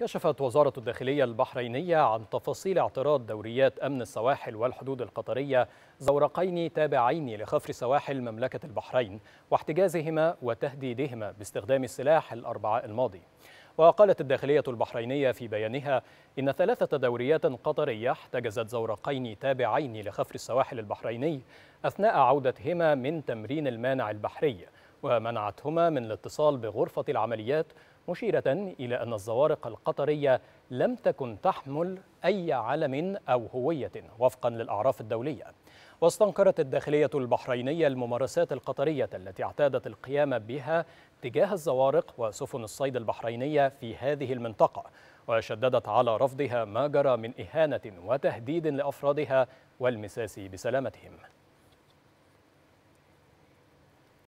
كشفت وزارة الداخلية البحرينية عن تفاصيل اعتراض دوريات أمن السواحل والحدود القطرية زورقين تابعين لخفر سواحل مملكة البحرين واحتجازهما وتهديدهما باستخدام السلاح الأربعاء الماضي وقالت الداخلية البحرينية في بيانها إن ثلاثة دوريات قطرية احتجزت زورقين تابعين لخفر السواحل البحريني أثناء عودتهما من تمرين المانع البحري ومنعتهما من الاتصال بغرفة العمليات مشيرة إلى أن الزوارق القطرية لم تكن تحمل أي علم أو هوية وفقا للأعراف الدولية واستنكرت الداخلية البحرينية الممارسات القطرية التي اعتادت القيام بها تجاه الزوارق وسفن الصيد البحرينية في هذه المنطقة وشددت على رفضها ما جرى من إهانة وتهديد لأفرادها والمساس بسلامتهم